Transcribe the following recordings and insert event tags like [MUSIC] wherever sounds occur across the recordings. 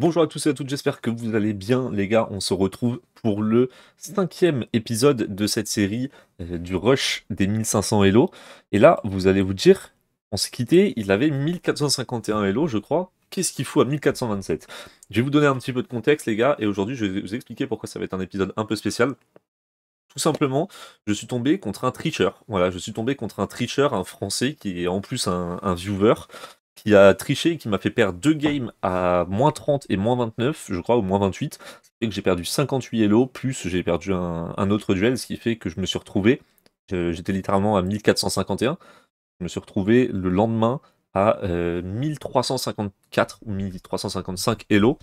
Bonjour à tous et à toutes, j'espère que vous allez bien les gars, on se retrouve pour le cinquième épisode de cette série euh, du rush des 1500 Hello. Et là, vous allez vous dire, on s'est quitté, il avait 1451 Hello je crois, qu'est-ce qu'il faut à 1427 Je vais vous donner un petit peu de contexte les gars, et aujourd'hui je vais vous expliquer pourquoi ça va être un épisode un peu spécial. Tout simplement, je suis tombé contre un tricheur. Voilà, je suis tombé contre un tricheur, un français qui est en plus un, un viewer qui a triché qui m'a fait perdre deux games à moins 30 et moins 29, je crois, ou moins 28. Ça fait que j'ai perdu 58 hello plus j'ai perdu un, autre duel, ce qui fait que je me suis retrouvé, j'étais littéralement à 1451, je me suis retrouvé le lendemain à 1354 euh, ou 1355 Elo.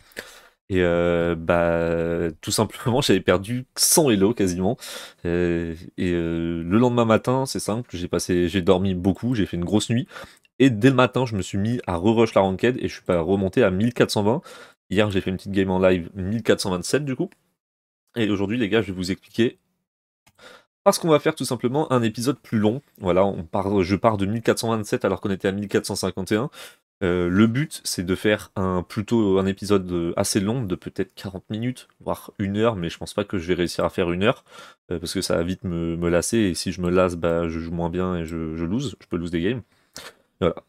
Et euh, bah, tout simplement, [LAUGHS] j'avais perdu 100 Elo quasiment. Euh, et le lendemain matin, c'est simple, j'ai passé, j'ai dormi beaucoup, j'ai fait une grosse nuit. Et dès le matin, je me suis mis à re la ranked et je suis pas remonté à 1420. Hier, j'ai fait une petite game en live 1427 du coup. Et aujourd'hui, les gars, je vais vous expliquer. Parce qu'on va faire tout simplement un épisode plus long. Voilà, je pars de 1427 alors qu'on était à 1451. Euh, le but, c'est de faire un plutôt un épisode assez long, de peut-être 40 minutes, voire une heure, mais je pense pas que je vais réussir à faire une heure, euh, parce que ça va vite me, lasser, et si je me lasse, bah, je joue moins bien et je lose, je peux lose des games.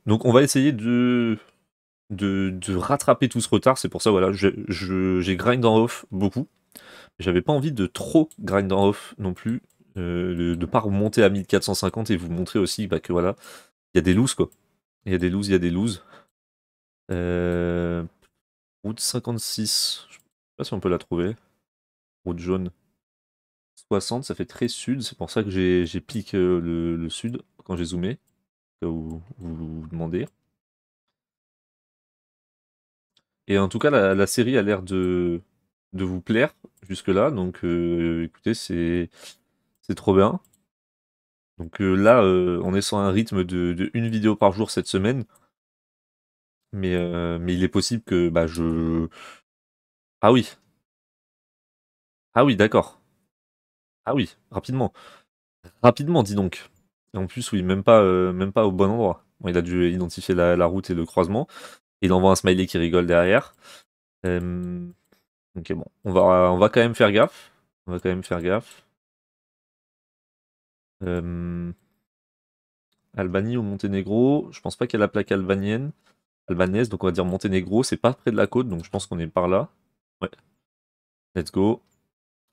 Donc on va essayer de, de, rattraper tout ce retard. C'est pour ça, voilà, j'ai grind en off beaucoup. J'avais pas envie de trop grind en off non plus. Euh, de ne pas remonter à 1450 et vous montrer aussi bah, que voilà, il y a des looses quoi. Il y a des looses, il y a des looses. Euh, route 56, je sais pas si on peut la trouver. Route jaune 60, ça fait très sud, c'est pour ça que j'ai piqué euh, le sud quand j'ai zoomé vous, vous, demandez. Et en tout cas, la, série a l'air de, de vous plaire jusque-là. Donc euh, écoutez, c'est, trop bien. Donc euh, là, euh, on est sur un rythme de, de, une vidéo par jour cette semaine. Mais, mais il est possible que bah, je. Ah oui. Ah oui, d'accord. Ah oui, rapidement. Rapidement, dis donc. Et en plus, oui, même pas, euh, même pas au bon endroit. il a dû identifier la, route et le croisement. Il envoie un smiley qui rigole derrière. ok, bon. On va, on va quand même faire gaffe. On va quand même faire gaffe. Albanie ou Monténégro Je pense pas qu'il y a la plaque albanienne. Albanaise, donc on va dire Monténégro. C'est pas près de la côte, donc je pense qu'on est par là. Ouais. Let's go.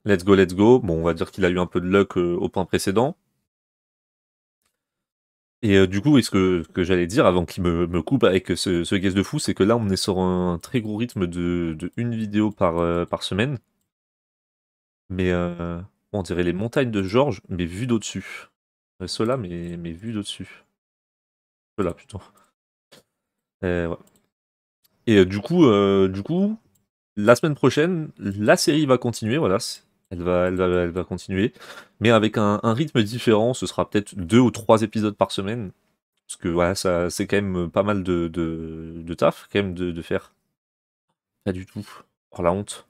Let's go, let's go. Bon, on va dire qu'il a eu un peu de luck euh, au point précédent. Et euh, du coup, ce que, j'allais dire avant qu'il me, coupe avec ce, ce guest de fou, c'est que là, on est sur un très gros rythme de, une vidéo par, euh, par semaine. Mais euh, on dirait les montagnes de Georges, mais vues d'au-dessus. Cela, mais, mais vues d'au-dessus. Cela, plutôt. Et du coup, du coup, la semaine prochaine, la série va continuer. Voilà, elle va, elle elle va continuer. Mais avec un, rythme différent, ce sera peut-être deux ou trois épisodes par semaine. Parce que voilà, ça, c'est quand même pas mal de, de, taf, quand même, de, faire. Pas du tout. Oh la honte.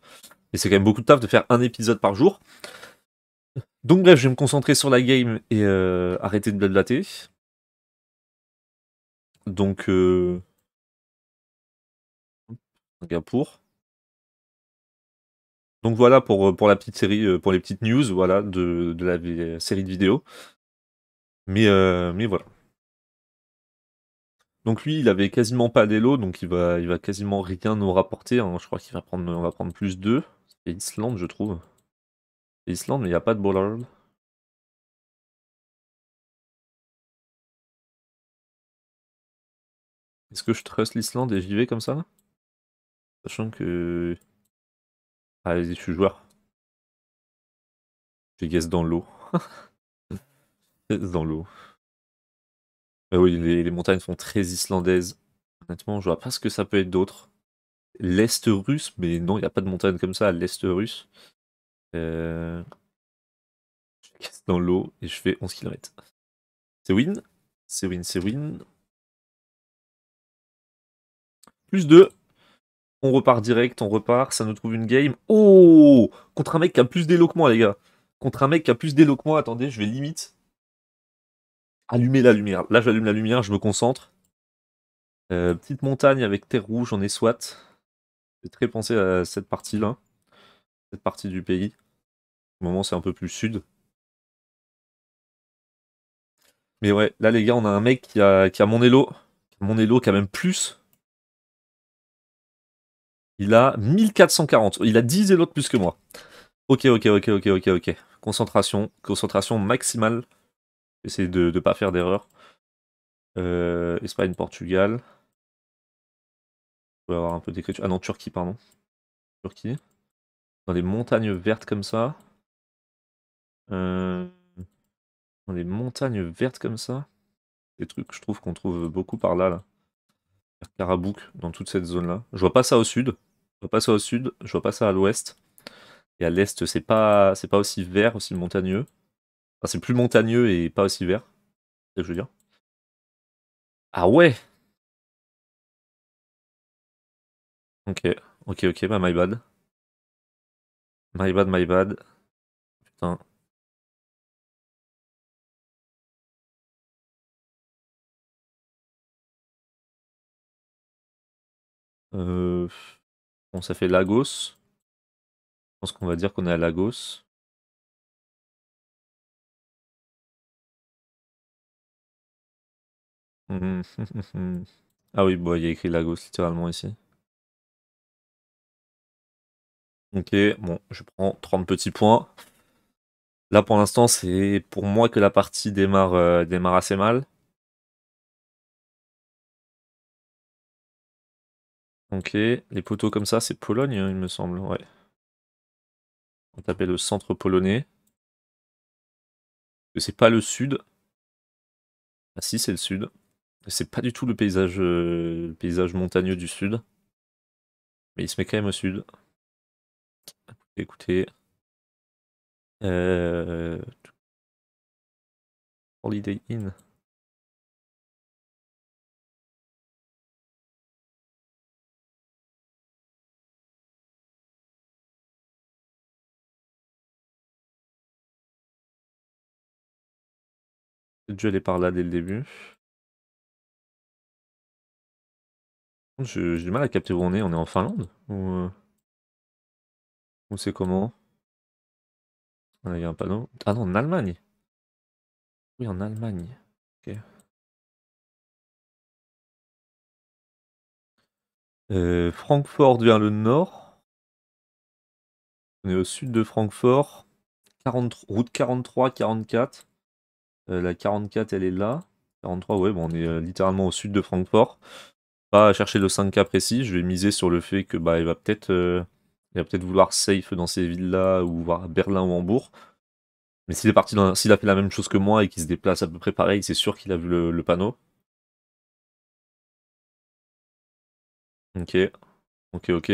Mais c'est quand même beaucoup de taf de faire un épisode par jour. Donc bref, je vais me concentrer sur la game et euh, arrêter de blablater. Donc... Euh... pour. Donc voilà pour, euh, pour la petite série, euh, pour les petites news voilà, de, la série de vidéos. Mais, euh, mais voilà. Donc lui, il avait quasiment pas d'élo, donc il va, il va quasiment rien nous rapporter. Hein. Je crois qu'il va prendre, on va prendre plus 2. C'est Islande, je trouve. Islande, mais il n'y a pas de Bollard. Est-ce que je trust l'Islande et j'y vais comme ça Sachant que ah, je suis joueur. Je guess dans l'eau. [LAUGHS] dans l'eau. Ah oui, les, montagnes sont très islandaises. Honnêtement, je vois pas ce que ça peut être d'autre. L'Est russe, mais non, il n'y a pas de montagne comme ça à l'Est russe. Euh, je guess dans l'eau et je fais 11 km. C'est win. C'est win, c'est win. Plus de on repart direct, on repart, ça nous trouve une game. Oh Contre un mec qui a plus d'élo que moi, les gars. Contre un mec qui a plus d'élo attendez, je vais limite allumer la lumière. Là, j'allume la lumière, je me concentre. Euh, petite montagne avec terre rouge, on est SWAT. J'ai très pensé à cette partie-là, cette partie du pays. Au moment, c'est un peu plus sud. Mais ouais, là, les gars, on a un mec qui a, qui a mon élo, mon élo qui a même plus. Il a 1440. Il a 10 et l'autre plus que moi. Ok, ok, ok, ok, ok, ok. Concentration. Concentration maximale. Essayez de ne pas faire d'erreur. Euh, Espagne, Portugal. On peut avoir un peu d'écriture. Ah non, Turquie, pardon. Turquie. Dans les montagnes vertes comme ça. Euh, dans les montagnes vertes comme ça. Des trucs, je trouve, qu'on trouve beaucoup par là, là carabouc dans toute cette zone-là. Je vois pas ça au sud. Je vois pas ça au sud. Je vois pas ça à l'ouest. Et à l'est, c'est pas, c'est pas aussi vert, aussi montagneux. Enfin, c'est plus montagneux et pas aussi vert. C'est que je veux dire. Ah ouais. Ok, ok, ok. Bah my bad. My bad, my bad. Putain. Euh, bon, ça fait Lagos. Je pense qu'on va dire qu'on est à Lagos. [LAUGHS] ah oui, bon, il y a écrit Lagos littéralement ici. Ok, bon, je prends 30 petits points. Là, pour l'instant, c'est pour moi que la partie démarre, euh, démarre assez mal. Ok, les poteaux comme ça, c'est Pologne, hein, il me semble, ouais. On tapait le centre polonais. C'est pas le sud. Ah si, c'est le sud. C'est pas du tout euh, le paysage, montagneux du sud. Mais il se met quand même au sud. Écoutez. Euh, Holiday Inn. dû aller par là dès le début. J'ai du mal à capter où on est. On est en Finlande Ou, euh, c'est comment ah, Il y a un panneau. Ah non, en Allemagne Oui, en Allemagne. Euh, Francfort vers le nord. On est au sud de Francfort. route 43, 44. Euh, la 44, elle est là. 43, ouais, bon, on est euh, littéralement au sud de Francfort. Pas à chercher le 5K précis, je vais miser sur le fait que bah, il va peut-être euh, peut vouloir safe dans ces villes-là, ou voir Berlin ou Hambourg. Mais s'il est parti s'il a fait la même chose que moi et qu'il se déplace à peu près pareil, c'est sûr qu'il a vu le, panneau. Ok, ok, ok.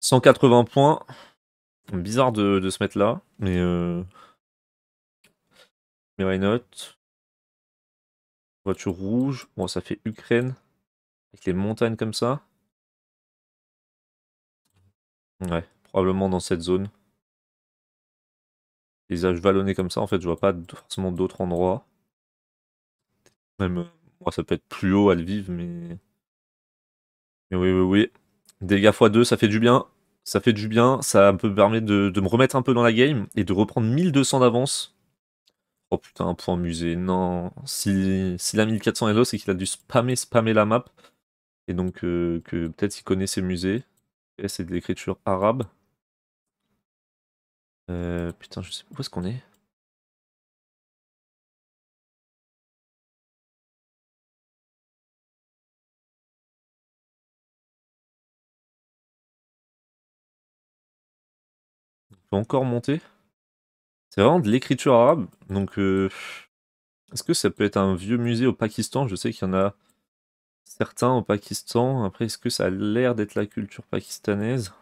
180 points. Bizarre de, de se mettre là, mais mais why not Voiture rouge. Bon, ça fait Ukraine. Avec les montagnes comme ça. Ouais, probablement dans cette zone. Paysage vallonné comme ça, en fait, je vois pas forcément d'autres endroits. Même, euh, moi, ça peut être plus haut à le mais... mais... oui, oui, oui. Dégâts x2, ça fait du bien. Ça fait du bien, ça me permet de, de me remettre un peu dans la game et de reprendre 1200 d'avance Oh putain, un point musée. Non. S'il si, si a 1400 Hello, c'est qu'il a dû spammer, spammer la map. Et donc, euh, que peut-être il connaît ses musées. c'est de l'écriture arabe. Euh, putain, je sais pas où est-ce qu'on est. On peut encore monter c'est vraiment de l'écriture arabe. Donc, euh, est-ce que ça peut être un vieux musée au Pakistan Je sais qu'il y en a certains au Pakistan. Après, est-ce que ça a l'air d'être la culture pakistanaise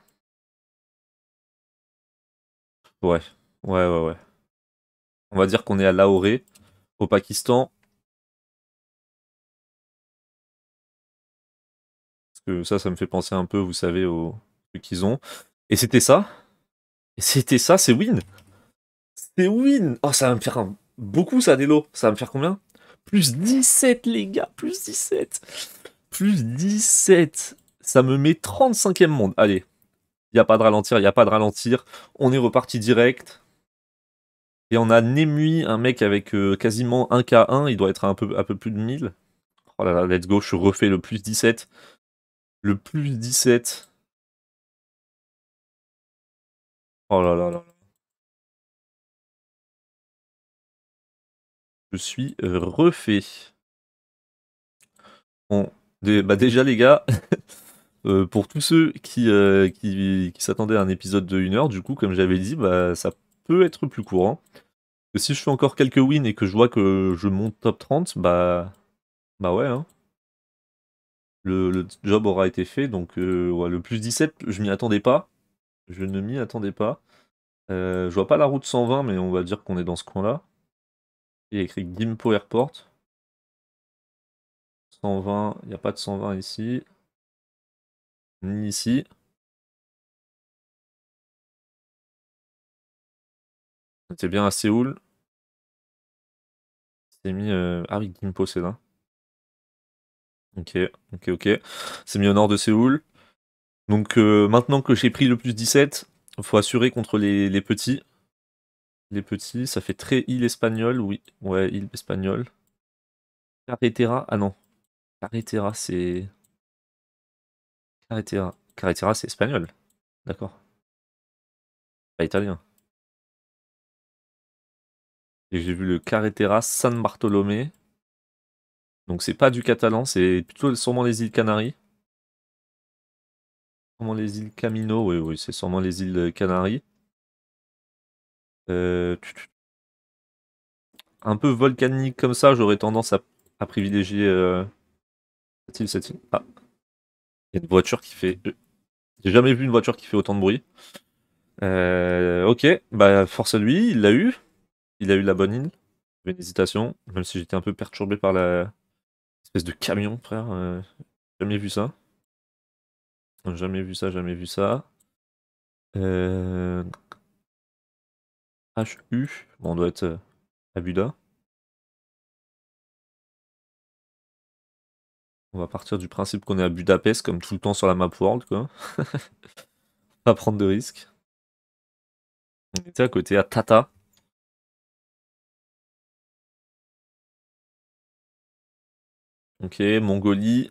Ouais, ouais, ouais, ouais. On va dire qu'on est à Lahore, au Pakistan. Parce que ça, ça me fait penser un peu, vous savez, au qu'ils ont. Et c'était ça. Et c'était ça, c'est Win. C'est win Oh, ça va me faire beaucoup ça, lots. Ça va me faire combien Plus 17, les gars, plus 17. Plus 17. Ça me met 35e monde. Allez, il n'y a pas de ralentir, il n'y a pas de ralentir. On est reparti direct. Et on a Nemui, un mec avec euh, quasiment 1k1. Il doit être un peu, un peu plus de 1000. Oh là là, let's go, je refais le plus 17. Le plus 17. Oh là là là. suis refait. Bon, bah déjà les gars, [LAUGHS] pour tous ceux qui, qui, s'attendaient à un épisode de 1 heure, du coup, comme j'avais dit, bah, ça peut être plus courant. Hein. si je fais encore quelques wins et que je vois que je monte top 30, bah, bah ouais. Hein. Le, job aura été fait, donc le plus 17, je m'y attendais pas. Je ne m'y attendais pas. je vois pas la route 120, mais on va dire qu'on est dans ce coin-là. Il écrit Gimpo Airport. 120, il n'y a pas de 120 ici. Ni ici. C'était bien à Séoul. C'est mis. Euh... Ah Gimpo, c'est là. Ok, ok, ok. C'est mis au nord de Séoul. Donc euh, maintenant que j'ai pris le plus 17, faut assurer contre les petits. Les petits, ça fait très île espagnole, oui. Ouais, île espagnole. Carretera, ah non. Carretera, c'est. Carretera. Carretera, c'est espagnol. D'accord. Pas italien. Et j'ai vu le Carretera San Bartolomé. Donc c'est pas du catalan, c'est plutôt sûrement les îles Canaries. Sûrement les îles Camino, oui, oui, c'est sûrement les îles Canaries. Euh, un peu volcanique comme ça, j'aurais tendance à, privilégier euh, cette île, Ah. Il y a une voiture qui fait. J'ai jamais vu une voiture qui fait autant de bruit. Euh, ok, bah force à lui, il l'a eu. Il a eu la bonne île. une hésitation, même si j'étais un peu perturbé par la espèce de camion, frère. jamais vu ça. Jamais vu ça, jamais vu ça. Euh... HU. on doit être euh, à Buda. On va partir du principe qu'on est à Budapest, comme tout le temps sur la map world, quoi. [LAUGHS] Pas prendre de risques. On était à côté, à Tata. Ok, Mongolie.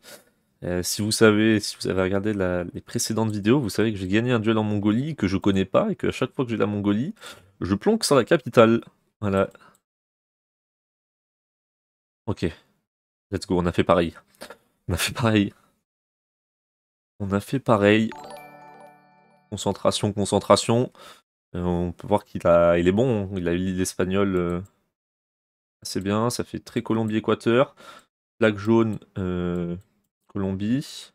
Euh, si vous savez, si vous avez regardé les précédentes vidéos, vous savez que j'ai gagné un duel en Mongolie que je connais pas et que à chaque fois que j'ai la Mongolie, je plonge sur la capitale. Voilà. Ok. Let's go, on a fait pareil. On a fait pareil. On a fait pareil. Concentration, concentration. Euh, on peut voir qu'il a, il est bon. Hein. Il a eu l'espagnol espagnole euh, assez bien. Ça fait très Colombie-Équateur. Plaque jaune, Colombie.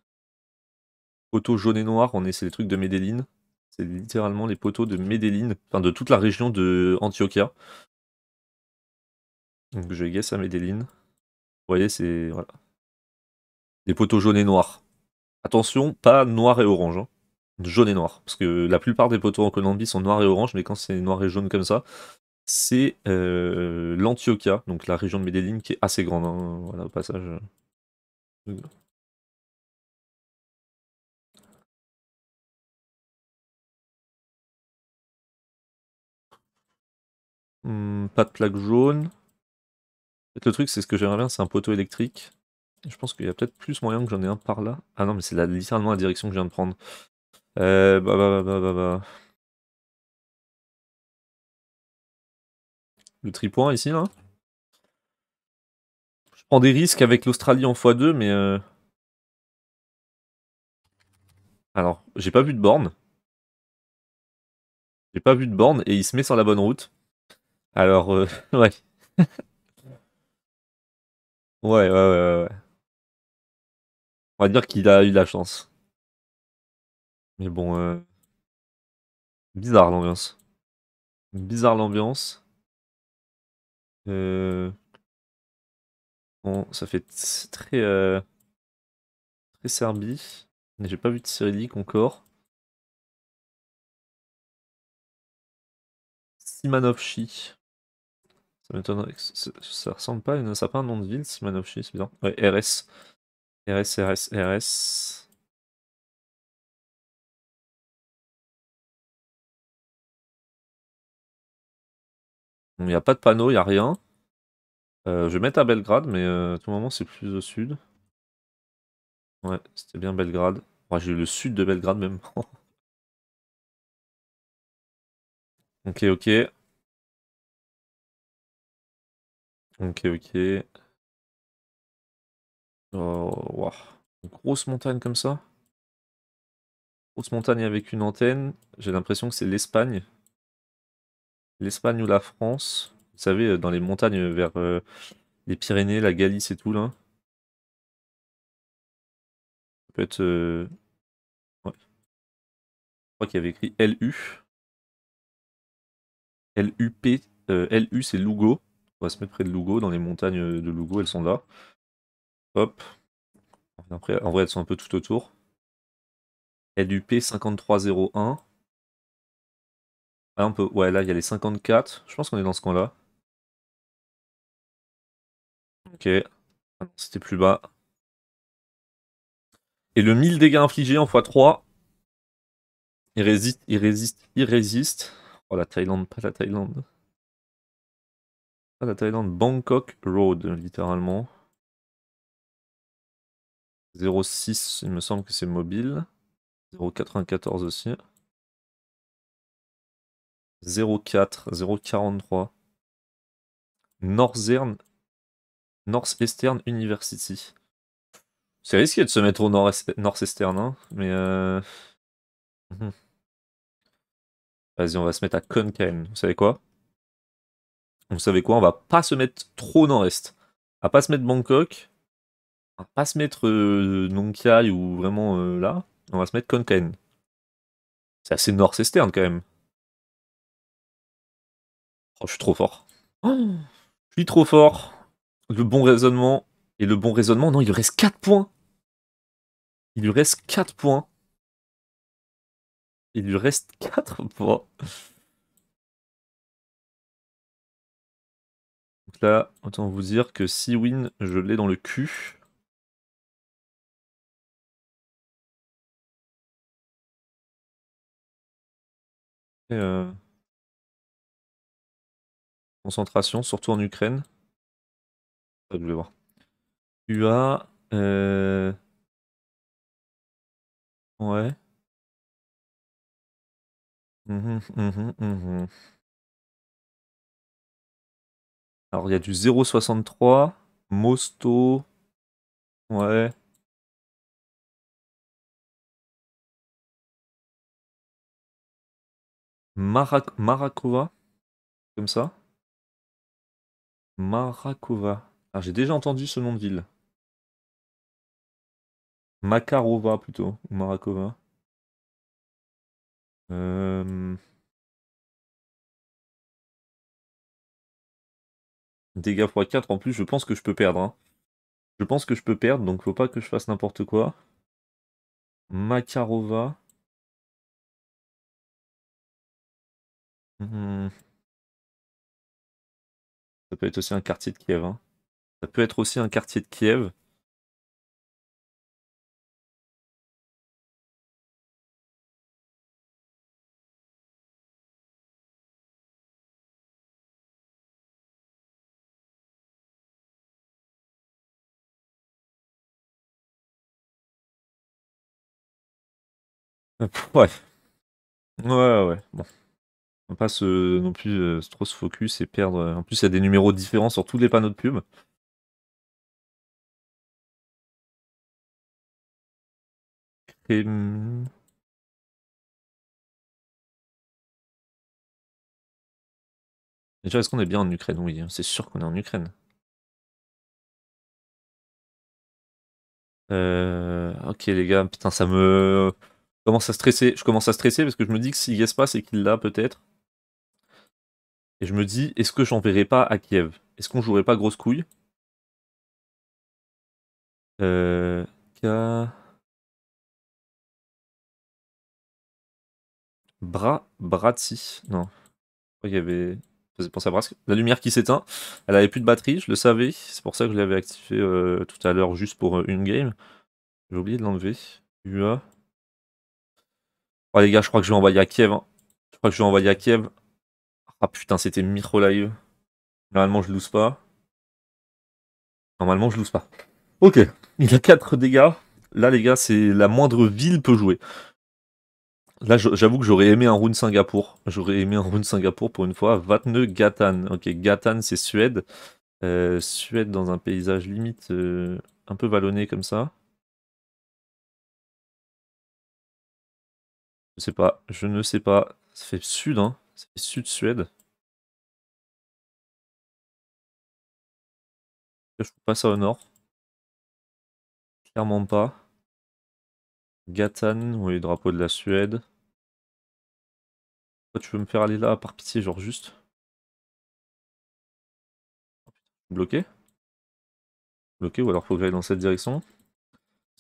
Poteaux jaunes et noirs, on est, c'est les trucs de Medellin. C'est littéralement les poteaux de Medellin, enfin de toute la région de Antioquia. Donc je guess à Medellin. Vous voyez, c'est. Voilà. Des poteaux jaunes et noirs. Attention, pas noir et orange. Hein. Jaune et noir. Parce que la plupart des poteaux en Colombie sont noirs et orange, mais quand c'est noir et jaune comme ça, c'est euh, l'Antioquia, donc la région de Medellin, qui est assez grande, hein. voilà, au passage. pas de plaque jaune. le truc, c'est ce que j'aimerais bien, c'est un poteau électrique. Je pense qu'il y a peut-être plus moyen que j'en ai un par là. Ah non, mais c'est littéralement la direction que je viens de prendre. bah, bah, bah, bah, bah. Le tripoint ici, là. Je prends des risques avec l'Australie en x2, mais... Alors, j'ai pas vu de borne. J'ai pas vu de borne, et il se met sur la bonne route. Alors, euh, [LAUGHS] ouais. ouais. ouais. Ouais, ouais, On va dire qu'il a eu de la chance. Mais bon, euh, bizarre l'ambiance. Bizarre l'ambiance. Euh, bon, ça fait très euh, très Serbie. Mais j'ai pas vu de Cyrillique encore. Simanovchi. Ça, ça ressemble pas ça n'a pas un nom de ville, c'est bizarre. Ouais, RS. RS, RS, RS. Il n'y a pas de panneau, il n'y a rien. Euh, je vais mettre à Belgrade, mais euh, à tout moment c'est plus au sud. Ouais, c'était bien Belgrade. Moi j'ai eu le sud de Belgrade même. [LAUGHS] ok, ok. Ok, ok. Oh, une grosse montagne comme ça. Grosse montagne avec une antenne. J'ai l'impression que c'est l'Espagne. L'Espagne ou la France. Vous savez, euh, dans les montagnes vers euh, les Pyrénées, la Galice et tout, là. Ça peut être... Euh, ouais. Je crois qu'il y avait écrit LU. p L-U, c'est Lugo. On va se mettre près de Lugo, dans les montagnes de Lugo, elles sont là. Hop. en vrai, elles sont un peu tout autour. LUP 5301. Ah, un peu... Ouais, là, il y a les 54. Je pense qu'on est dans ce coin-là. Ok. C'était plus bas. Et le 1000 dégâts infligés en x3. Il résiste, il résiste, il résiste. Oh, la Thaïlande, pas la Thaïlande. Ah, la Thaïlande, Bangkok Road, littéralement. 06, il me semble que c'est mobile. 094 aussi. 04, 043. Northern, North Eastern University. C'est risqué de se mettre au Eastern, hein, mais... Euh... [LAUGHS] Vas-y, on va se mettre à Konkan. Vous savez quoi vous savez quoi, on va pas se mettre trop nord-est. On va pas se mettre Bangkok, on va pas se mettre euh, ou vraiment euh, là, on va se mettre Konkain. C'est assez nord estern quand même. Oh, je suis trop fort. je suis trop fort. Le bon raisonnement. Et le bon raisonnement, non, il lui reste 4 points. Il lui reste 4 points. Il lui reste 4 points. Donc là, autant vous dire que si win, je l'ai dans le cul. Et euh, Concentration, surtout en Ukraine. Je vais voir. UA. Euh, ouais. Hum, hum, hum, alors, il y a du 0,63. Mosto. Ouais. Marakova, Maracova. Comme ça. Marakova. Ah, j'ai déjà entendu ce nom de ville. Makarova plutôt, ou Marakova. Euh... Dégâts x4, en plus, je pense que je peux perdre. Hein. Je pense que je peux perdre, donc faut pas que je fasse n'importe quoi. Makarova. Hmm. Ça peut être aussi un quartier de Kiev. Hein. Ça peut être aussi un quartier de Kiev. [LAUGHS] Ouais. Ouais, ouais, bon. On va pas se, non plus euh, trop se focus et perdre. Euh, en plus, il y a des numéros différents sur tous les panneaux de pub. Et... Déjà, est-ce qu'on est bien en Ukraine Oui, hein, c'est sûr qu'on est en Ukraine. Euh... Ok les gars, putain ça me commence à stresser. Je commence à stresser parce que je me dis que s'il guesse pas, c'est qu'il l'a peut-être. Et je me dis, est-ce que j'enverrai pas à Kiev Est-ce qu'on jouerait pas grosse couille euh, K... Bra... Brati... Non. Il y avait... Je pensais à La lumière qui s'éteint. Elle avait plus de batterie, je le savais. C'est pour ça que je l'avais activé euh, tout à l'heure juste pour euh, une game. J'ai oublié de l'enlever. UA. Oh les gars, je crois que je vais envoyer à Kiev. Hein. Je crois que je vais envoyer à Kiev. Ah putain, c'était micro live. Normalement, je lose pas. Normalement, je lose pas. Ok, il a 4 dégâts. Là, les gars, c'est la moindre ville peut jouer. Là, j'avoue que j'aurais aimé un round Singapour. J'aurais aimé un round Singapour pour une fois. Vatne Gatan. Ok, Gatane, c'est Suède. Euh, Suède dans un paysage limite euh, un peu vallonné comme ça. Je sais pas, je ne sais pas. Ça fait sud, hein. sud-suède. Je trouve pas ça au nord. Clairement pas. Gatan, les drapeau de la Suède. Toi, tu veux me faire aller là par pitié, genre juste Bloqué Bloqué ou alors faut que j'aille dans cette direction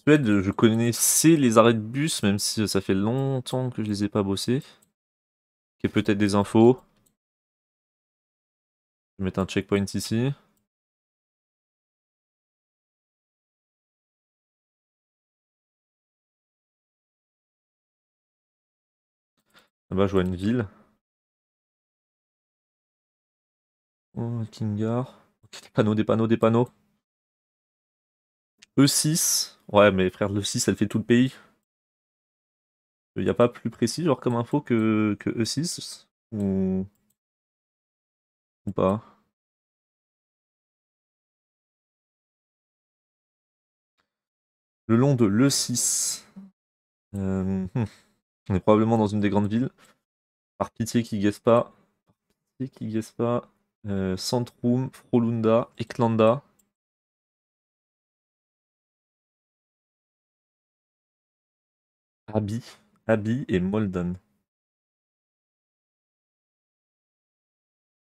euh, je connaissais les arrêts de bus, même si euh, ça fait longtemps que je les ai pas bossés. Il y a peut-être des infos. Je vais mettre un checkpoint ici. Là-bas, je vois une ville. Oh, Kingar. Des panneaux, des panneaux, des panneaux. E6. Ouais, mais frère, le 6, elle fait tout le pays. Il n'y a pas plus précis, genre, comme info que, E6 e ou... pas Le long de l'E6. Euh, hmm. On est probablement dans une des grandes villes. Par pitié qui guesse pas. Par pitié qui guesse pas. Euh, Centrum, Frolunda, Eklanda. Abby et Molden.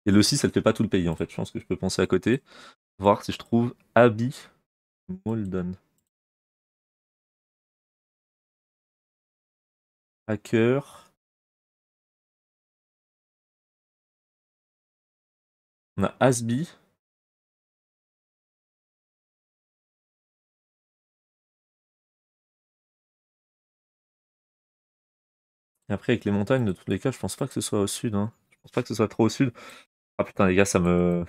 Et le 6, ne fait pas tout le pays en fait. Je pense que je peux penser à côté. Voir si je trouve Abby, Molden. Hacker. On a Asby. Et après, avec les montagnes, de tous les cas, je pense pas que ce soit au sud. Hein. Je pense pas que ce soit trop au sud. Ah putain, les gars, ça me.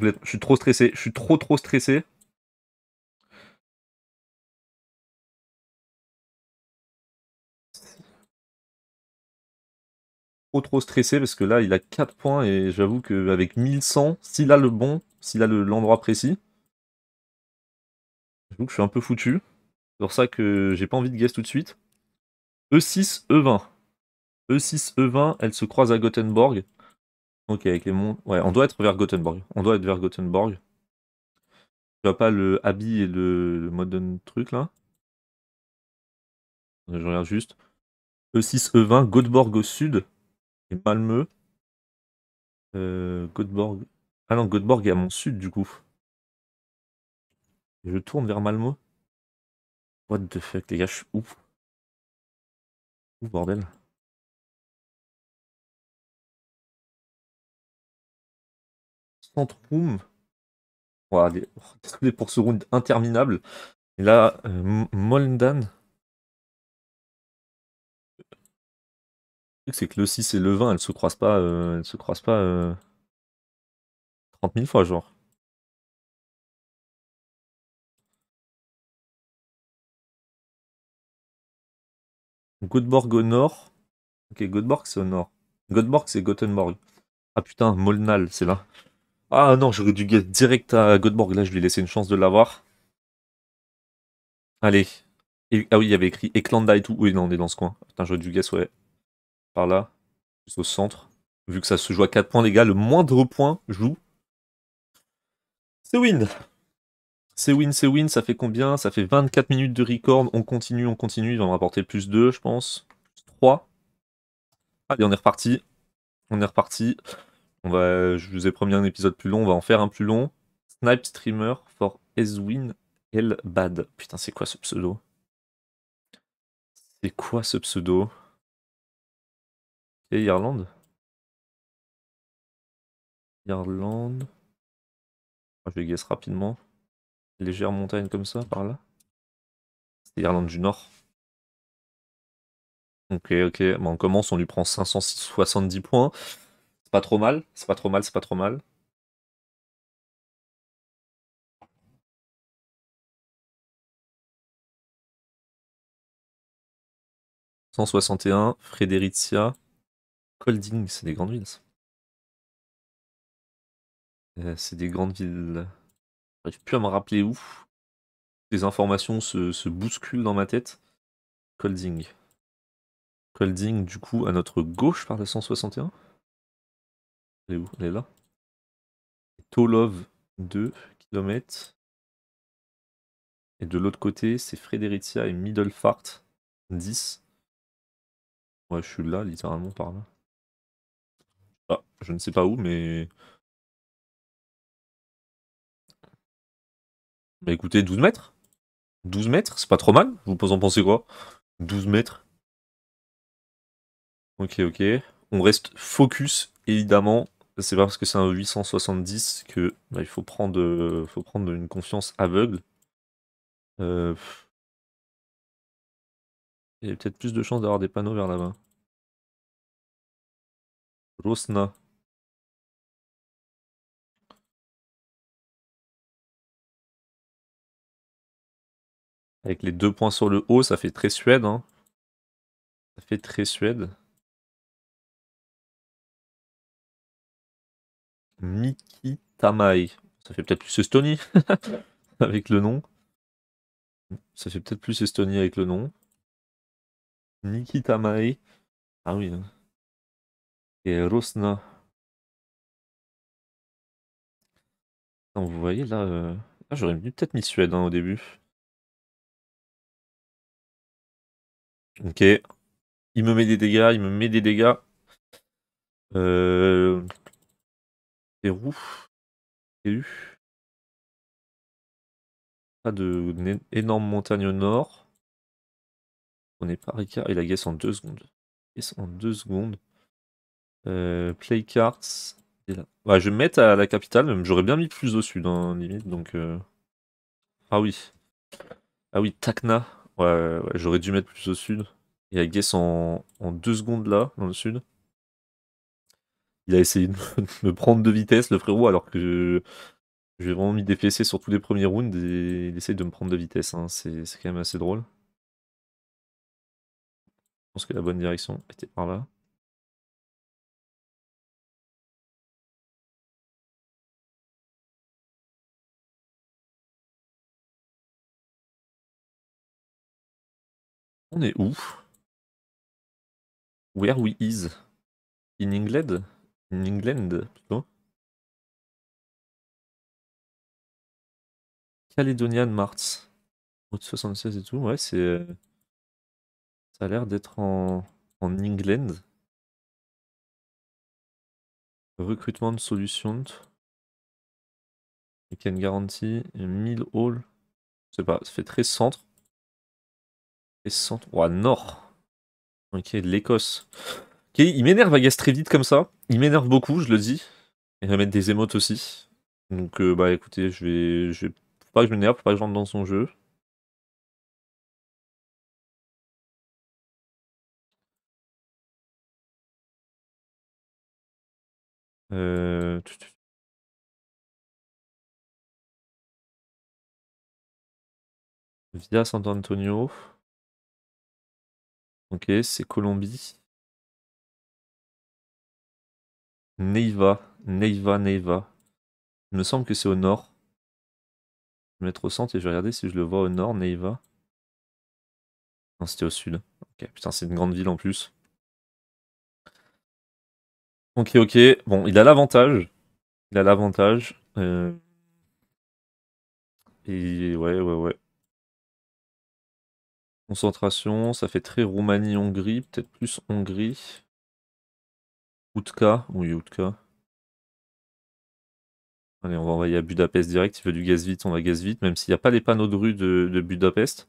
Je suis trop stressé. Je suis trop, trop stressé. Trop, trop stressé parce que là, il a 4 points et j'avoue qu'avec 1100, s'il a le bon, s'il a l'endroit précis, j'avoue que je suis un peu foutu. C'est pour ça que j'ai pas envie de guess tout de suite. E6, E20. E6, E20, elle se croise à Gothenburg. Ok, avec les Ouais, on doit être vers Gothenburg. On doit être vers Gothenburg. Tu vois pas le habit et le, mode truc là Je regarde juste. E6, E20, Gothenburg au sud. Et Malmö. Euh, Ah non, Gothenburg est à mon sud du coup. je tourne vers Malmö. What the fuck, les gars, je suis où Où, bordel Centre room voilà, les... [LAUGHS] pour ce round interminable. Et là, euh, Moldan. Le truc, c'est que le 6 et le 20, elles se croisent pas, euh, se croisent pas euh, 30 000 fois, genre. Godborg au nord. Ok, Godborg c'est au nord. Godborg c'est Gothenburg. Ah putain, Molnal c'est là. Ah non, j'aurais du guet direct à Godborg, Là, je lui ai laissé une chance de l'avoir. Allez. ah oui, il y avait écrit Eklanda et tout. Oui, non, on est dans ce coin. Putain, j'aurais dû guess, ouais. Par là. Juste au centre. Vu que ça se joue à 4 points, les gars, le moindre point joue. C'est win. C'est win, c'est win, ça fait combien Ça fait 24 minutes de record, on continue, on continue, il va me rapporter plus 2, je pense. 3. Allez, ah. on est reparti. On est reparti. On va, je vous ai promis un épisode plus long, on va en faire un plus long. Snipe streamer for Eswin El Bad. Putain, c'est quoi ce pseudo C'est quoi ce pseudo Et Irlande Irlande. Ah, je vais guess rapidement légère montagne comme ça, par là. C'est l'Irlande du Nord. Ok, ok. on commence, on lui prend 570 points. C'est pas trop mal, c'est pas trop mal, c'est pas trop mal. « 161, Fredericia, Colding, c'est des grandes villes. Euh, c'est des grandes villes plus à me rappeler où. Ces informations se, bousculent dans ma tête. Colding. Colding, du coup, à notre gauche par la 161. Elle est où Elle est là. Tolov, 2 km. Et de l'autre côté, c'est Fredericia et Middlefart, 10. Ouais, je suis là, littéralement par là. Ah, je ne sais pas où, mais Bah écoutez, 12 mètres 12 mètres, c'est pas trop mal. Vous en pensez quoi 12 mètres. Ok, ok. On reste focus, évidemment. C'est parce que c'est un 870 que bah, il faut prendre, euh, faut prendre une confiance aveugle. Euh, il y a peut-être plus de chances d'avoir des panneaux vers là-bas. Rosna. Avec les deux points sur le haut, ça fait très Suède. Hein. Ça fait très Suède. Miki Tamai. Ça fait peut-être plus Estonie [LAUGHS] avec le nom. Ça fait peut-être plus Estonie avec le nom. Miki Tamai. Ah oui. Hein. Et Rosna. vous voyez là, j'aurais euh, là j'aurais peut-être mis Suède hein, au début. Ok. Il me met des dégâts, il me met des dégâts. Euh... C'est roux. Pas de énorme montagne au nord. On est pas Ricard. Il a guess en deux secondes. Guess en deux secondes. Euh, play cards. Là. je vais me mettre à la capitale. J'aurais bien mis plus au sud, hein, limite. Donc. Euh. Ah oui. Ah oui, Tacna. Ouais, j'aurais dû mettre plus au sud. Et a en, en deux secondes là, dans le sud. Il a essayé de [LAUGHS] me, prendre de vitesse, le frérot, alors que je, j'ai vraiment mis des PC sur tous les premiers rounds et il essaye de me prendre de vitesse. Hein. C'est, quand même assez drôle. Je pense que la bonne direction était par là. On est où Where we is In England In England plutôt. Caledonian Marts. Route 76 et tout, ouais, c'est. Euh, ça a l'air d'être en... en England. Recrutement de solutions. We can guarantee 1000 halls. Je sais pas, ça fait très centre. Et nord Ouah, Nord. Ok, de l'Écosse. Ok, il m'énerve à très vite comme ça. Il m'énerve beaucoup, je le dis. Il va mettre des émotes aussi. Donc, euh, bah écoutez, je vais. Je Faut pas que je m'énerve, faut pas que je rentre dans son jeu. Euh, Via Sant'Antonio. Antonio. Ok, c'est Colombie. Neiva, Neiva, Neiva. Il me semble que c'est au nord. Je vais mettre au centre et je vais regarder si je le vois au nord, Neiva. Non, c'était au sud. Ok, putain, c'est une grande ville en plus. Ok, ok. Bon, il a l'avantage. Il a l'avantage. Euh. Et ouais, ouais, ouais. Concentration, ça fait très Roumanie-Hongrie, peut-être plus Hongrie. Utka, oui Utka. Allez, on va envoyer à Budapest direct. Il veut du gaz vite, on va gaz vite. Même s'il n'y a pas les panneaux de rue de, Budapest.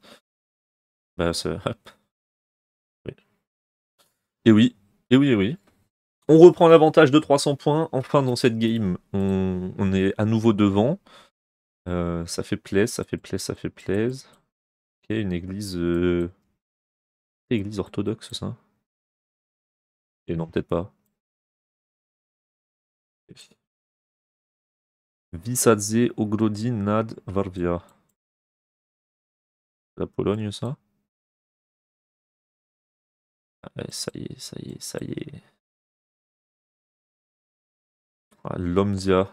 Bah, [LAUGHS] Et oui, et oui, et oui. On reprend l'avantage de 300 points. Enfin, dans cette game, on, est à nouveau devant. Euh, ça fait plaisir, ça fait plaisir, ça fait plaisir une église. Euh, église orthodoxe, ça Et non, peut-être pas. Visadze ogrodi nad Varvia. La Pologne, ça ah Ça y est, ça y est, ça y est. Ah,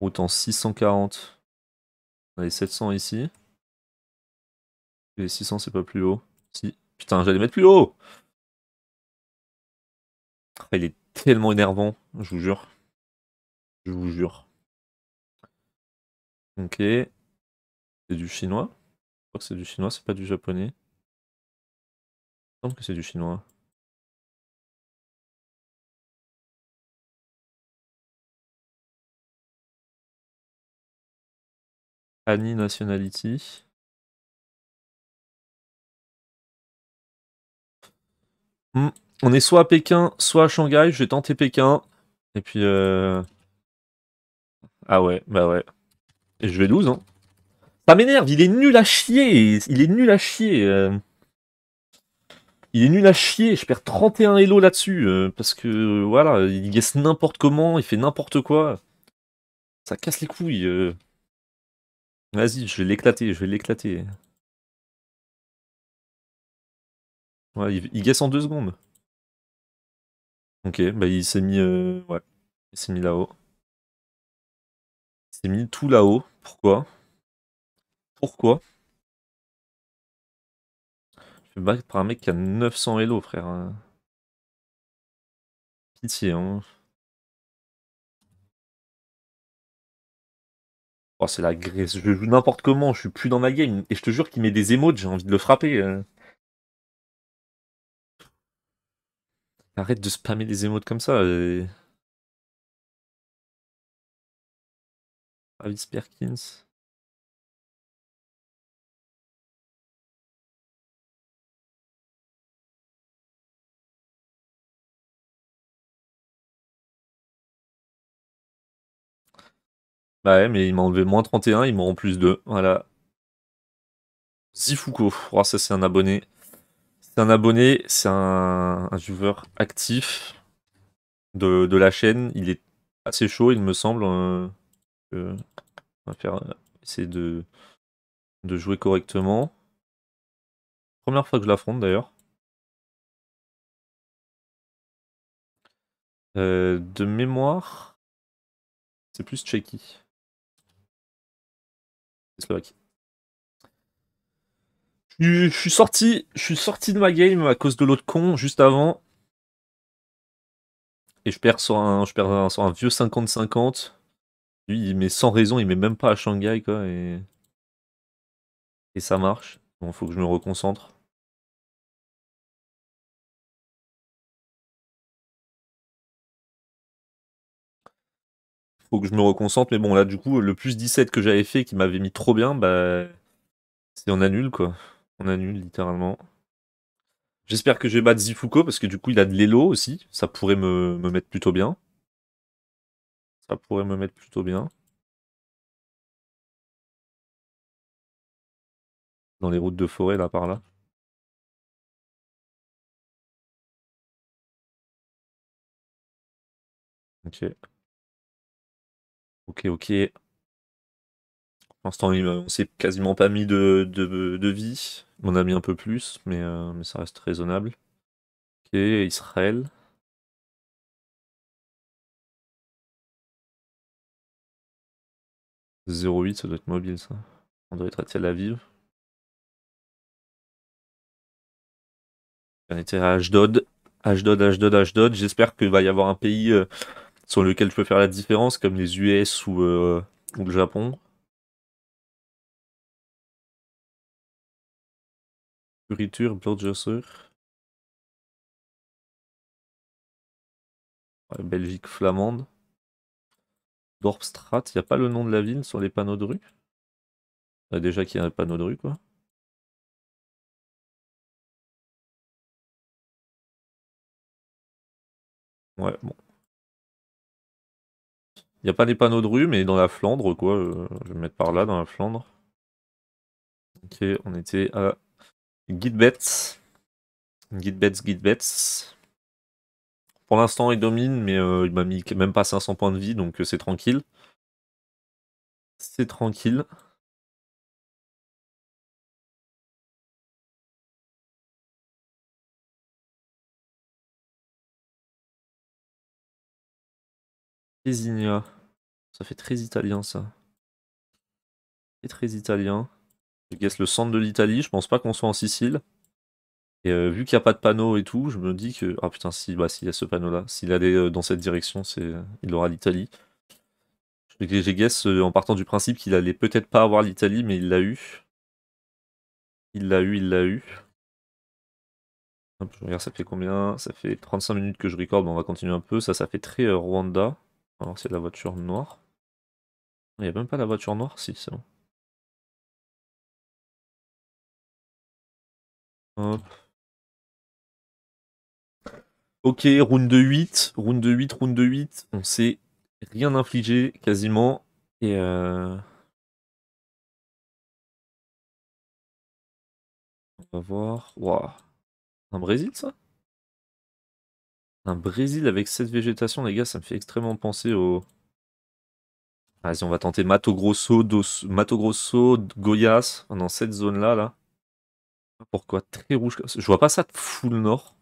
Route en 640. On a les 700 ici. Les 600, c'est pas plus haut. Si. Putain, j'allais mettre plus haut ah, Il est tellement énervant, je vous jure. Je vous jure. Ok. C'est du chinois Je crois que c'est du chinois, c'est pas du japonais. Je pense que c'est du chinois. Annie Nationality. Mm. On est soit à Pékin, soit à Shanghai. vais tenter Pékin. Et puis. Euh... Ah ouais, bah ouais. Et je vais 12, hein. Ça m'énerve, il est nul à chier. Il est nul à chier. Euh. Il est nul à chier. Je perds 31 Elo là-dessus. Euh, parce que, voilà, il guesse n'importe comment, il fait n'importe quoi. Ça casse les couilles. Euh. Vas-y, je vais l'éclater, je vais l'éclater. Ouais, il, il en deux secondes. Ok, bah il s'est mis... Euh, ouais, il s'est mis là-haut. Il s'est mis tout là-haut. Pourquoi Pourquoi Je vais battre par un mec qui a 900 Elo, frère. Pitié, hein. Oh, c'est la graisse. Je joue n'importe comment, je suis plus dans ma game. Et je te jure qu'il met des émotes, j'ai envie de le frapper. Euh. Arrête de spammer des émotes comme ça. Euh. Ravis Perkins. Bah ouais, mais il m'a enlevé moins 31, il m'en rend plus 2. Voilà. Zifuko. Oh, ça, c'est un abonné un abonné, c'est un, joueur actif de, la chaîne. Il est assez chaud, il me semble. Euh, on va faire, essayer de, de jouer correctement. Première fois que je l'affronte d'ailleurs. Euh, de mémoire, c'est plus Tchéquie. Slovaquie je suis sorti, je suis sorti de ma game à cause de l'autre con juste avant. Et je perds sur un, je perds vieux 50-50. Lui, il met sans raison, il met même pas à Shanghai, quoi. Et, et ça marche. Bon, faut que je me reconcentre. Faut que je me reconcentre, mais bon, là, du coup, le plus 17 que j'avais fait qui m'avait mis trop bien, bah. C'est en annule, quoi. On annule littéralement. J'espère que je vais battre Zifuko parce que du coup il a de l'élo aussi. Ça pourrait me, me, mettre plutôt bien. Ça pourrait me mettre plutôt bien. Dans les routes de forêt là par là. Ok. Ok, ok ce l'instant, on s'est quasiment pas mis de, vie. On a mis un peu plus, mais, euh, mais ça reste raisonnable. Ok, Israël. « 08, ça doit être mobile, ça. On doit être à Tel Aviv. On était à Ashdod. Ashdod, Ashdod, Ashdod. J'espère qu'il va y avoir un pays euh, sur lequel je peux faire la différence, comme les US ou, euh, ou le Japon. Nourriture, Burgessur. Belgique flamande. Dorpstrat, il n'y a pas le nom de la ville sur les panneaux de rue a Déjà qu'il y a un panneau de rue, quoi. Ouais, bon. Il n'y a pas les panneaux de rue, mais dans la Flandre, quoi. Euh, je vais me mettre par là, dans la Flandre. Ok, on était à Gitbets, Gitbets, Gitbets, Pour l'instant, il domine, mais euh, il m'a mis même pas 500 points de vie, donc euh, c'est tranquille. C'est tranquille. Ça fait très italien, ça. C'est très italien. Je guess le centre de l'Italie, je pense pas qu'on soit en Sicile. Et euh, vu qu'il n'y a pas de panneau et tout, je me dis que. Ah putain, si, bah, s'il y a ce panneau-là, s'il allait euh, dans cette direction, c'est euh, il aura l'Italie. J'ai guess en partant du principe qu'il allait peut-être pas avoir l'Italie, mais il l'a eu. Il l'a eu, il l'a eu. je regarde, ça fait combien Ça fait 35 minutes que je recorde, on va continuer un peu. Ça, ça fait très Rwanda. Alors, c'est la voiture noire. Ah, il n'y a même pas la voiture noire Si, c'est bon. Ok, round de 8, round de 8, round de 8. On sait rien infliger quasiment. Et euh, On va voir. Un Brésil, ça Un Brésil avec cette végétation, les gars, ça me fait extrêmement penser au. Vas-y, on va tenter Mato Grosso, Dos... Mato Grosso, Goyas, dans cette zone-là, là pourquoi très rouge. Je vois pas ça de full nord.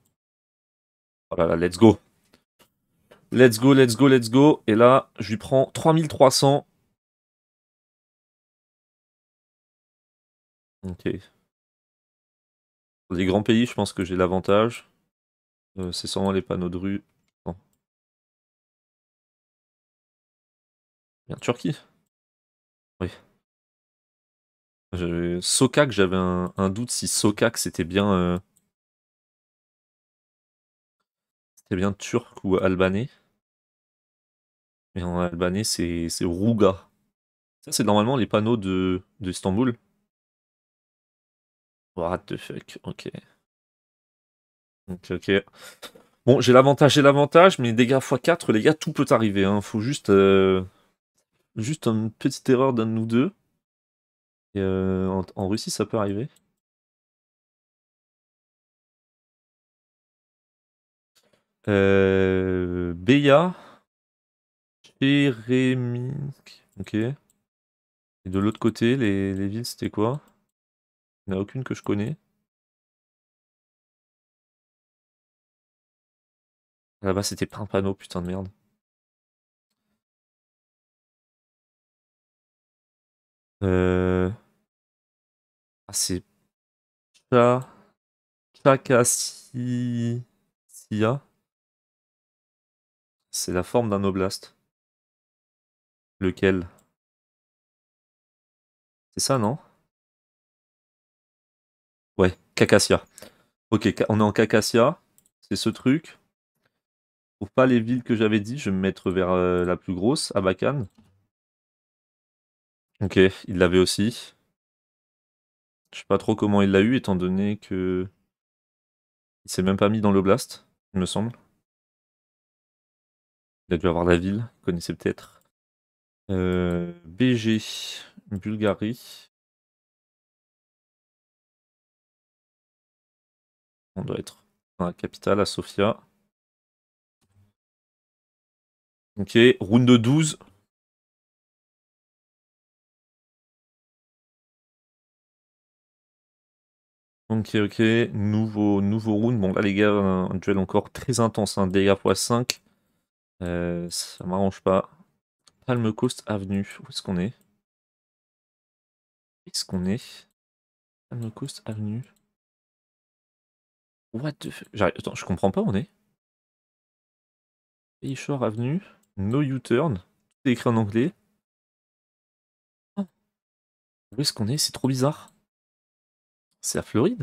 Oh là là, let's go. Let's go, let's go, let's go. Et là, je lui prends 3300. Ok. les grands pays, je pense que j'ai l'avantage. Euh, c'est sûrement les panneaux de rue. Bien, Turquie. Oui. Sokak, j'avais un, doute si Sokak c'était bien. Euh, c'était bien turc ou albanais. Mais en albanais, c'est Rouga. Ça, c'est normalement les panneaux de d'Istanbul. What the fuck, ok. Ok, ok. Bon, j'ai l'avantage, j'ai l'avantage, mais dégâts x4, les gars, tout peut arriver. Hein. Faut juste. Euh, juste une petite erreur d'un nous deux en, Russie, ça peut arriver. Euh, Béa, ok. Et de l'autre côté, les, villes, c'était quoi Il n'y en a aucune que je connais. Là-bas, c'était plein de panneaux, putain de merde. Euh... Ah, c'est C'est la forme d'un oblast. Lequel C'est ça, non Ouais, Cacassia. Ok, on est en cacassia. C'est ce truc. Pour pas les villes que j'avais dit, je vais me mettre vers euh, la plus grosse, Abakan. Ok, il l'avait aussi. Je sais pas trop comment il l'a eu, étant donné que. Il s'est même pas mis dans l'oblast, il me semble. Il a dû avoir la ville, il connaissait peut-être. Euh, BG, Bulgarie. On doit être dans la capitale, à Sofia. Ok, round de 12. Ok, ok. Nouveau, nouveau round. Bon, là, les gars, un, duel encore très intense. Hein. Dégâts x5. Euh, ça m'arrange pas. Palm Coast Avenue. Où est-ce qu'on est Où est-ce qu'on est, Palm Coast Avenue. What the fuck Attends, je comprends pas où on est. Bayshore Avenue. No U-turn. c'est écrit en anglais. Oh. Où est-ce qu'on est C'est trop bizarre. C'est à Floride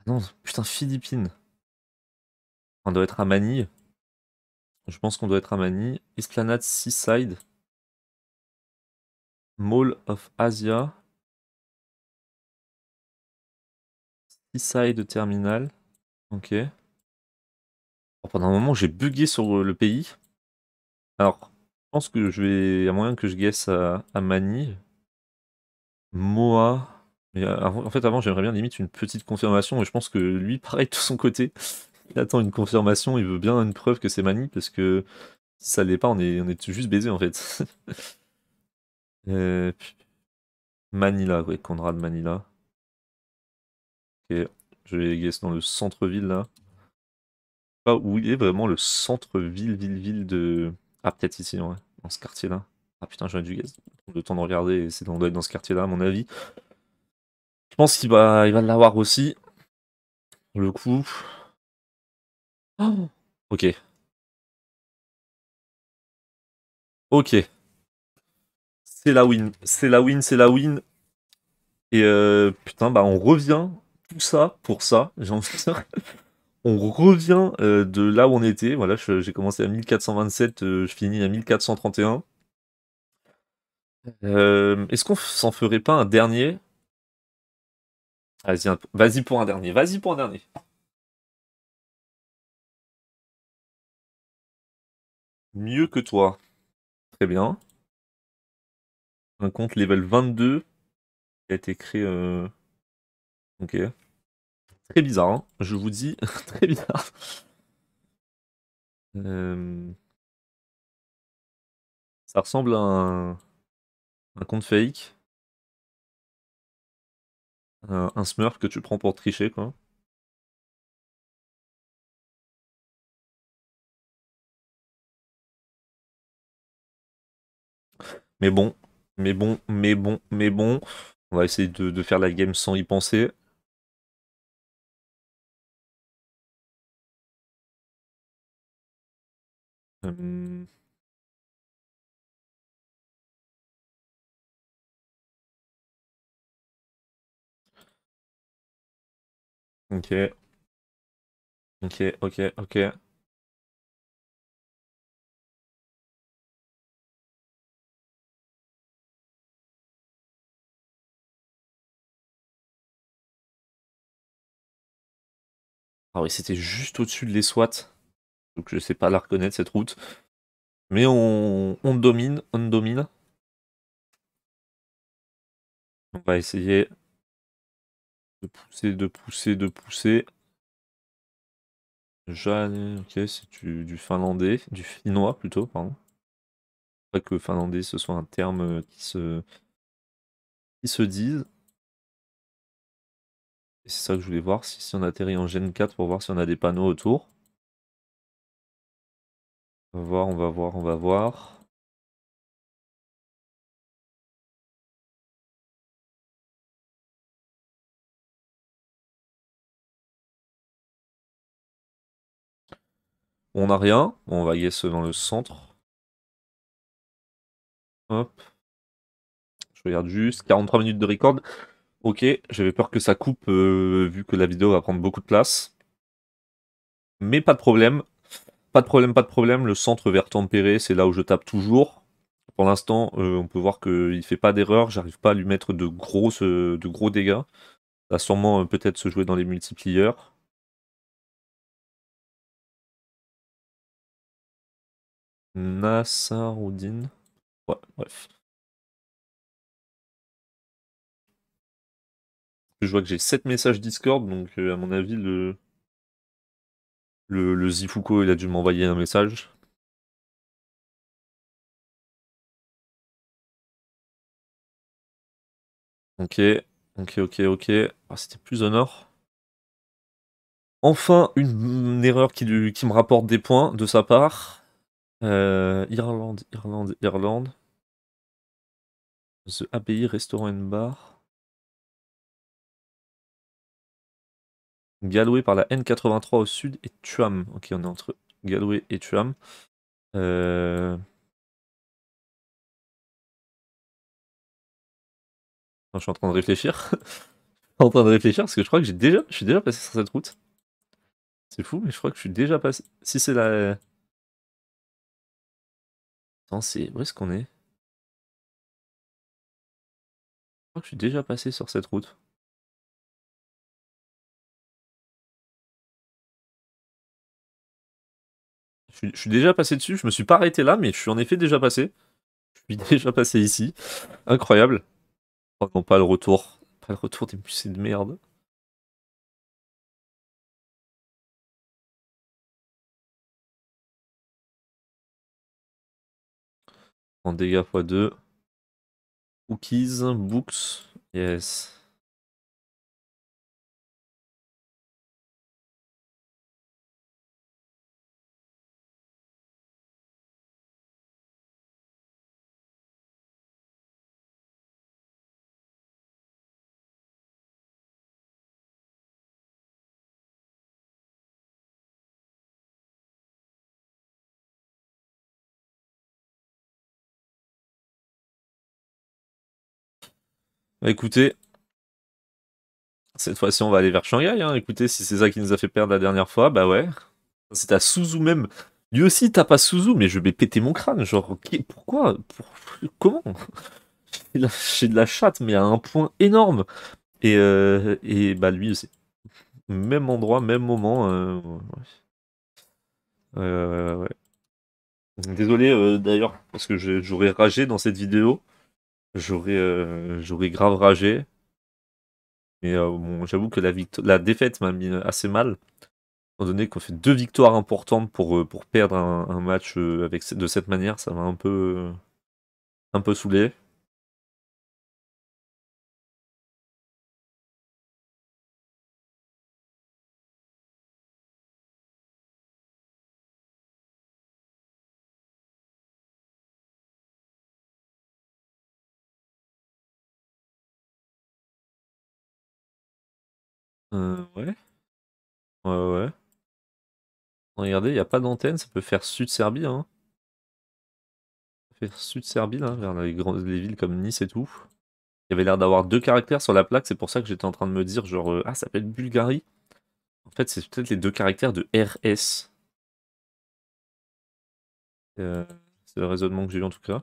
ah Non, putain, Philippines. On doit être à Manille. Je pense qu'on doit être à Manille. Esplanade Seaside. Mall of Asia. Seaside Terminal. Ok. pendant un moment, j'ai bugué sur le pays. Alors, je pense que je vais. à moyen que je guesse à Manille. Moi, en fait, avant, j'aimerais bien limite une petite confirmation, et je pense que lui, [LAUGHS] pareil, de son côté, il attend une confirmation, il veut bien une preuve que c'est Mani, parce que si ça l'est pas, on est, juste baisé en fait. [LAUGHS] Euh, Manila, ouais, Conrad Manila. Ok, je vais guess dans le centre-ville là. Pas où il est vraiment le centre-ville, ville, ville de. Ah, peut-être ici, ouais, dans ce quartier là. Ah putain, j'aurais du guess le temps de regarder. C'est dans dans ce quartier-là, à mon avis. Je pense qu'il va, il va l'avoir aussi. Le coup. Oh. Ok. Ok. C'est la win. C'est la win, c'est la win. Et euh, putain, bah on revient. Tout ça pour ça, j'ai envie de On revient euh, de là où on était. Voilà, j'ai commencé à 1427, euh, je finis à 1431. Euh, est-ce qu'on s'en ferait pas un dernier Vas-y, pour un dernier. Vas-y pour un dernier. Mieux que toi. Très bien. Un compte level 22 qui a été créé. Euh, ok. Très bizarre, hein. je vous dis. [LAUGHS] très bizarre. Euh, ça ressemble à un. Un compte fake. Euh, un smurf que tu prends pour tricher, quoi. Mais bon, mais bon, mais bon, mais bon. On va essayer de, faire la game sans y penser. Euh, Ok. Ok, ok, ok. Ah oui, c'était juste au-dessus de les SWAT. Donc je sais pas la reconnaître cette route. Mais on, on domine, on domine. On va essayer de pousser, de pousser, de pousser. Jeanne, ok, c'est du, finlandais, du finnois plutôt, pardon. Pas que finlandais, ce soit un terme euh, qui se, qui se dise. Et c'est ça que je voulais voir, si, si on atterrit en Gen 4 pour voir si on a des panneaux autour. On va voir, on va voir, on va voir. On n'a rien. On va y aller dans le centre. Hop. Je regarde juste. 43 minutes de record. Ok, j'avais peur que ça coupe euh, vu que la vidéo va prendre beaucoup de place. Mais pas de problème. Pas de problème, pas de problème. Le centre vert tempéré, c'est là où je tape toujours. Pour l'instant, euh, on peut voir qu'il ne fait pas d'erreur. J'arrive pas à lui mettre de, euh, de gros dégâts. Ça va sûrement peut-être se jouer dans les multipliers. Nassaroudine. Ouais, bref. Je vois que j'ai 7 messages Discord, donc euh, à mon avis, le, le, Zifuko, il a dû m'envoyer un message. Ok, ok, ok, ok. Ah, C'était plus au Enfin, une, erreur qui me rapporte des points de sa part. Euh, Irlande, Irlande, Irlande. The Abbey, Restaurant and Bar. Galway par la N83 au sud et Tuam. Ok, on est entre Galway et Tuam. Euh, je suis en train de réfléchir. [LAUGHS] en train de réfléchir parce que je crois que j'ai déjà, je suis déjà passé sur cette route. C'est fou, mais je crois que je suis déjà passé. Si c'est la, c'est... Où est-ce qu'on est, Je crois que je suis déjà passé sur cette route. Je suis, déjà passé dessus, je me suis pas arrêté là, mais je suis en effet déjà passé. Je suis [LAUGHS] déjà passé ici. Incroyable. pas le retour. Pas le retour des puces de merde. En dégâts x2. Cookies, books, yes. Bah, écoutez, cette fois-ci on va aller vers Shanghai. Hein. Écoutez, si c'est ça qui nous a fait perdre la dernière fois, bah ouais. C'est à Suzu même. Lui aussi t'as pas Suzu, mais je vais péter mon crâne. Genre, pourquoi Comment [LAUGHS] J'ai de la chatte, mais à un point énorme. Et, euh, et bah lui aussi. Même endroit, même moment. Euh, euh, Désolé euh, d'ailleurs, parce que j'aurais ragé dans cette vidéo j'aurais euh, j'aurais grave ragé. Mais euh, j'avoue que la, la défaite m'a mis assez mal, étant donné qu'on fait deux victoires importantes pour, euh, pour perdre un, match avec, de cette manière, ça m'a un peu, un peu saoulé. Ouais, ouais. Regardez, il n'y a pas d'antenne, ça peut faire Sud-Serbie. Hein. faire Sud-Serbie, là, vers les, grandes, villes comme Nice et tout. Il y avait l'air d'avoir deux caractères sur la plaque, c'est pour ça que j'étais en train de me dire, genre, euh, ah, ça s'appelle Bulgarie. En fait, c'est peut-être les deux caractères de RS. Euh, c'est le raisonnement que j'ai eu en tout cas.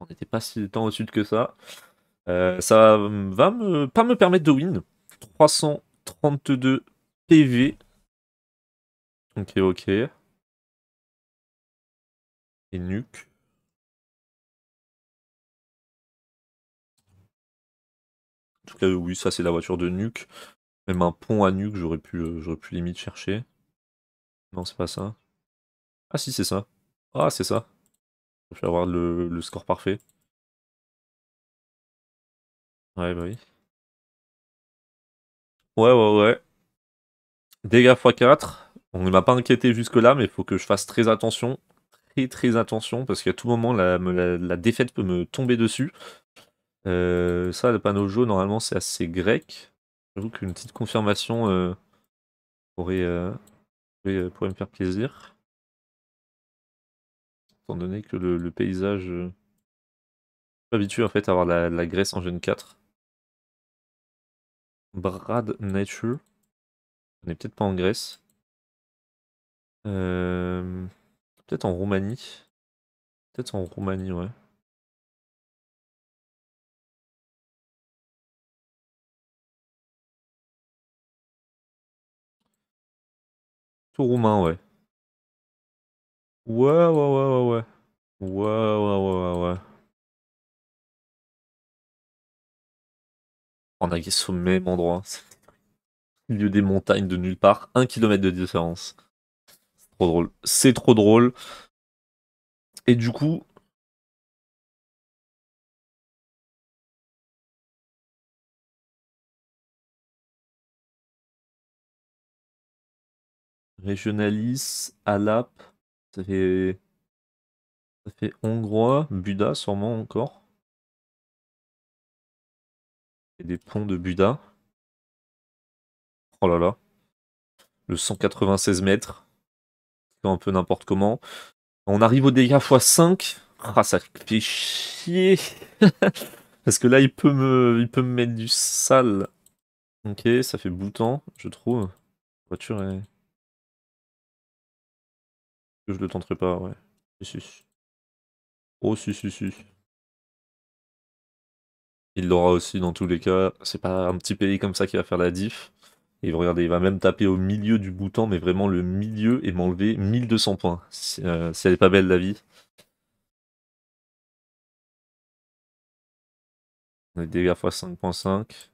On n'était pas si tant au sud que ça. Euh, ça va me, pas me permettre de win. 332 PV. Ok, ok. Et nuque. En tout cas, oui, ça c'est la voiture de nuque. Même un pont à nuque, j'aurais pu, euh, j'aurais pu limite chercher. Non, c'est pas ça. Ah si, c'est ça. Ah, c'est ça. Je vais avoir le, le score parfait. Ouais, bah oui. Ouais, ouais, ouais. Dégâts x4. On ne m'a pas inquiété jusque-là, mais il faut que je fasse très attention. Très, très attention, parce qu'à tout moment, la, défaite peut me tomber dessus. Euh, ça, le panneau jaune, normalement, c'est assez grec. J'avoue qu'une petite confirmation euh, euh, pourrait, me faire plaisir. Étant donné que le, paysage... Je suis pas habitué, en fait, à avoir la, la Grèce en jeune 4. Brad Nature. On n'est peut-être pas en Grèce. Euh, peut-être en Roumanie. Peut-être en Roumanie, ouais. Tout roumain, ouais. Ouais, ouais, ouais, ouais, ouais. Ouais, ouais, ouais, ouais, ouais. On a au même endroit. Au milieu des montagnes de nulle part. Un kilomètre de différence. C'est trop drôle. C'est trop drôle. Et du coup, Régionalis, Alap, ça fait, ça fait hongrois, Buda sûrement encore des ponts de Buda. Oh là là. Le 196 mètres. Un peu n'importe comment. On arrive au dégâts x5. Ah, ça fait chier. [LAUGHS] Parce que là, il peut, me, il peut me mettre du sale. Ok, ça fait boutant, je trouve. La voiture est... Je le tenterai pas, ouais. Oh, si, si, si. Il l'aura aussi dans tous les cas. C'est pas un petit pays comme ça qui va faire la diff. Et regardez, il va même taper au milieu du bouton, mais vraiment le milieu et m'enlever 1200 points. Euh, si, elle pas belle la vie. dégâts 5.5.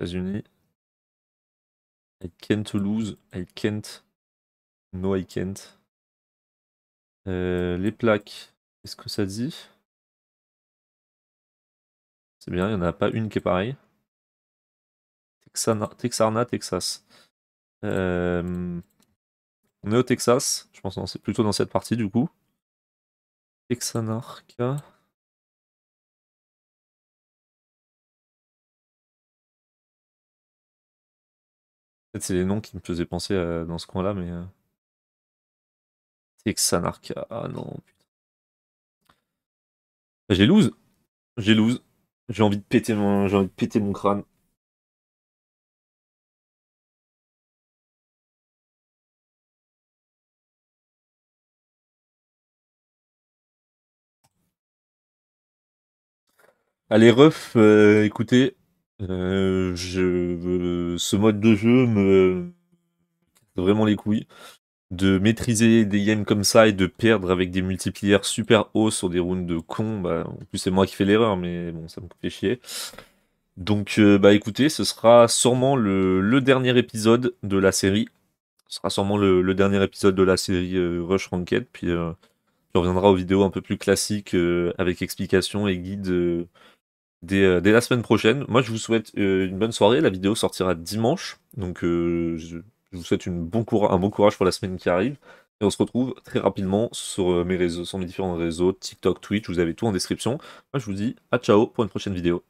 États-Unis. I can't lose. I can't. No, I can't. Euh, les plaques. Qu'est-ce que ça dit c'est bien, il n'y en a pas une qui est pareille. Texarna, Texas. on est au Texas, je pense que c'est plutôt dans cette partie du coup. Texanarca. Peut-être c'est les noms qui me faisaient penser euh, dans ce coin-là, mais. Euh, Texanarca. Ah non, putain. J'ai lose. J'ai lose. J'ai envie de péter mon, j'ai envie de péter mon crâne. Allez, ref, euh, écoutez, euh, je, euh, ce mode de jeu me vraiment les couilles de maîtriser des games comme ça et de perdre avec des multipliers super hauts sur des rounds de con, bah, en plus c'est moi qui fais l'erreur, mais bon, ça me fait chier. Donc euh, bah écoutez, ce sera sûrement le, dernier épisode de la série. Ce sera sûrement le, dernier épisode de la série euh, Rush Ranked, puis je euh, reviendrai aux vidéos un peu plus classiques avec explications et guides dès, la semaine prochaine. Moi je vous souhaite une bonne soirée, la vidéo sortira dimanche, donc je vous souhaite un bon courage pour la semaine qui arrive. Et on se retrouve très rapidement sur euh, mes réseaux, sur mes différents réseaux, TikTok, Twitch, vous avez tout en description. Moi je vous dis à ciao pour une prochaine vidéo.